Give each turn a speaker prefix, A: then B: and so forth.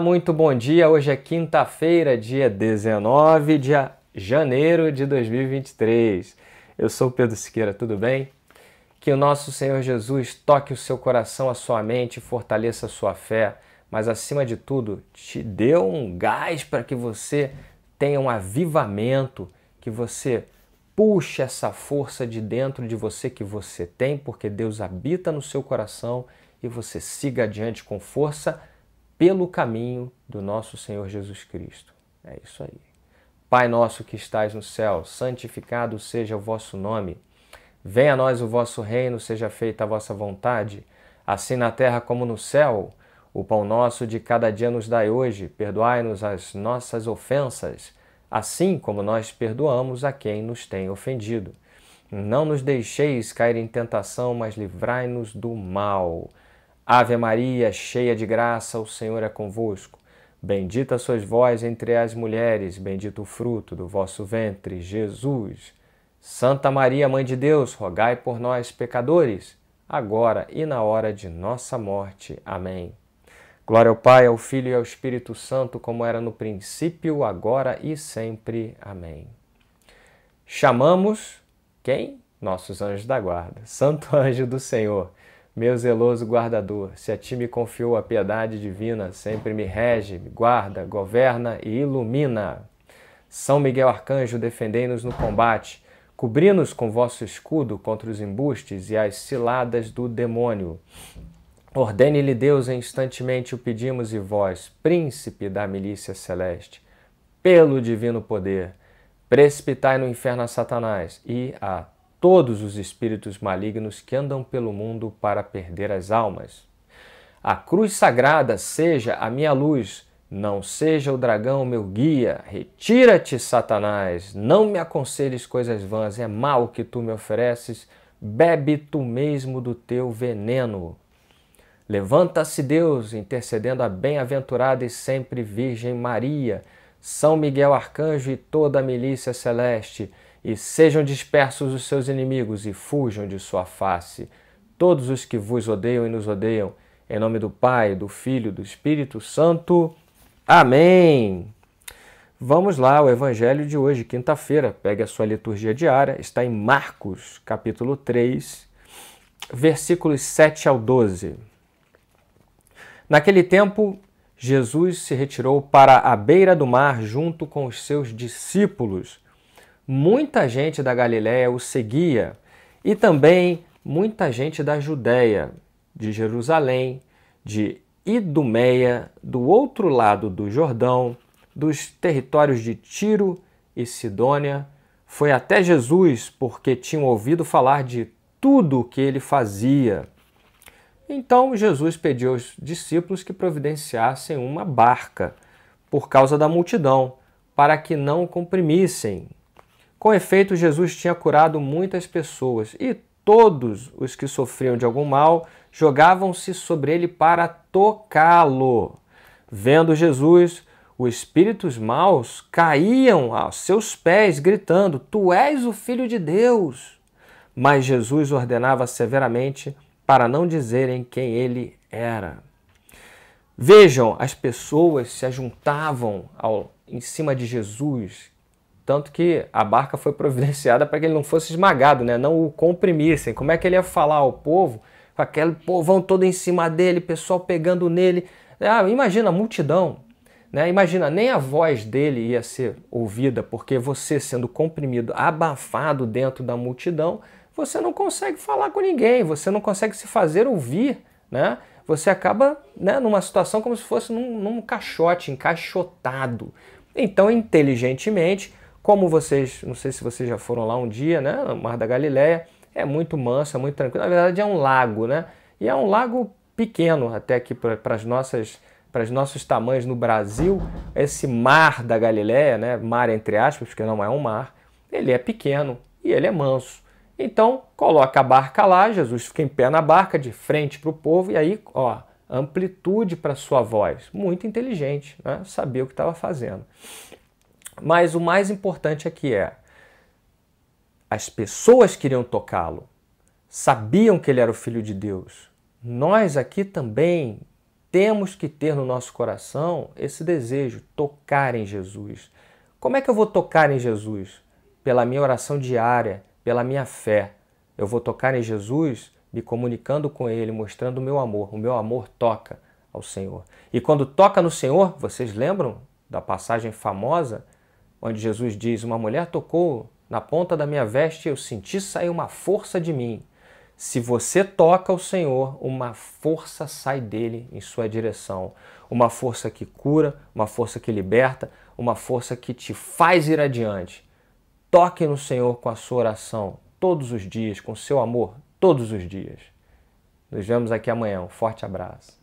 A: Olá, muito bom dia. Hoje é quinta-feira, dia 19 de janeiro de 2023. Eu sou Pedro Siqueira, tudo bem? Que o nosso Senhor Jesus toque o seu coração, a sua mente, fortaleça a sua fé, mas acima de tudo, te dê um gás para que você tenha um avivamento, que você puxe essa força de dentro de você que você tem, porque Deus habita no seu coração e você siga adiante com força pelo caminho do nosso Senhor Jesus Cristo. É isso aí. Pai nosso que estais no céu, santificado seja o vosso nome. Venha a nós o vosso reino, seja feita a vossa vontade, assim na terra como no céu. O pão nosso de cada dia nos dai hoje, perdoai-nos as nossas ofensas, assim como nós perdoamos a quem nos tem ofendido. Não nos deixeis cair em tentação, mas livrai-nos do mal. Ave Maria, cheia de graça, o Senhor é convosco. Bendita sois vós entre as mulheres, bendito o fruto do vosso ventre, Jesus. Santa Maria, Mãe de Deus, rogai por nós, pecadores, agora e na hora de nossa morte. Amém. Glória ao Pai, ao Filho e ao Espírito Santo, como era no princípio, agora e sempre. Amém. Chamamos quem? Nossos anjos da guarda, Santo Anjo do Senhor meu zeloso guardador, se a ti me confiou a piedade divina, sempre me rege, me guarda, governa e ilumina. São Miguel Arcanjo, defendei-nos no combate, cobri-nos com vosso escudo contra os embustes e as ciladas do demônio. Ordene-lhe Deus, instantemente o pedimos, e vós, príncipe da milícia celeste, pelo divino poder, precipitai no inferno a Satanás e a todos os espíritos malignos que andam pelo mundo para perder as almas. A cruz sagrada seja a minha luz, não seja o dragão meu guia. Retira-te, Satanás, não me aconselhes coisas vãs, é mal que tu me ofereces, bebe tu mesmo do teu veneno. Levanta-se Deus, intercedendo a bem-aventurada e sempre Virgem Maria, São Miguel Arcanjo e toda a milícia celeste e sejam dispersos os seus inimigos e fujam de sua face. Todos os que vos odeiam e nos odeiam, em nome do Pai, do Filho, do Espírito Santo. Amém. Vamos lá, o evangelho de hoje, quinta-feira. Pegue a sua liturgia diária, está em Marcos, capítulo 3, versículos 7 ao 12. Naquele tempo, Jesus se retirou para a beira do mar junto com os seus discípulos muita gente da Galiléia o seguia e também muita gente da Judéia, de Jerusalém, de Idumeia, do outro lado do Jordão, dos territórios de Tiro e Sidônia, foi até Jesus porque tinham ouvido falar de tudo o que ele fazia. Então Jesus pediu aos discípulos que providenciassem uma barca por causa da multidão, para que não comprimissem com efeito, Jesus tinha curado muitas pessoas e todos os que sofriam de algum mal jogavam-se sobre ele para tocá-lo. Vendo Jesus, os espíritos maus caíam aos seus pés, gritando: Tu és o filho de Deus. Mas Jesus ordenava severamente para não dizerem quem ele era. Vejam, as pessoas se ajuntavam ao, em cima de Jesus, tanto que a barca foi providenciada para que ele não fosse esmagado, né? não o comprimissem. Como é que ele ia falar ao povo? Aquele povão todo em cima dele, pessoal pegando nele. Ah, imagina a multidão. Né? Imagina, nem a voz dele ia ser ouvida, porque você sendo comprimido, abafado dentro da multidão, você não consegue falar com ninguém, você não consegue se fazer ouvir, né? Você acaba né, numa situação como se fosse num, num caixote, encaixotado. Então, inteligentemente, como vocês, não sei se vocês já foram lá um dia, né? O Mar da Galileia é muito manso, é muito tranquilo. Na verdade é um lago, né? E é um lago pequeno até aqui para as nossas para os nossos tamanhos no Brasil, esse mar da Galileia, né, mar entre aspas, porque não é um mar, ele é pequeno e ele é manso. Então, coloca a barca lá, Jesus fica em pé na barca, de frente para o povo, e aí, ó, amplitude para sua voz. Muito inteligente, né? sabia o que estava fazendo. Mas o mais importante aqui é: as pessoas queriam tocá-lo, sabiam que ele era o filho de Deus. Nós aqui também temos que ter no nosso coração esse desejo, tocar em Jesus. Como é que eu vou tocar em Jesus? Pela minha oração diária, pela minha fé. Eu vou tocar em Jesus me comunicando com Ele, mostrando o meu amor. O meu amor toca ao Senhor. E quando toca no Senhor, vocês lembram da passagem famosa onde Jesus diz: Uma mulher tocou na ponta da minha veste, e eu senti sair uma força de mim. Se você toca o Senhor, uma força sai dele em sua direção. Uma força que cura, uma força que liberta, uma força que te faz ir adiante. Toque no Senhor com a sua oração todos os dias, com seu amor todos os dias. Nos vemos aqui amanhã. Um forte abraço.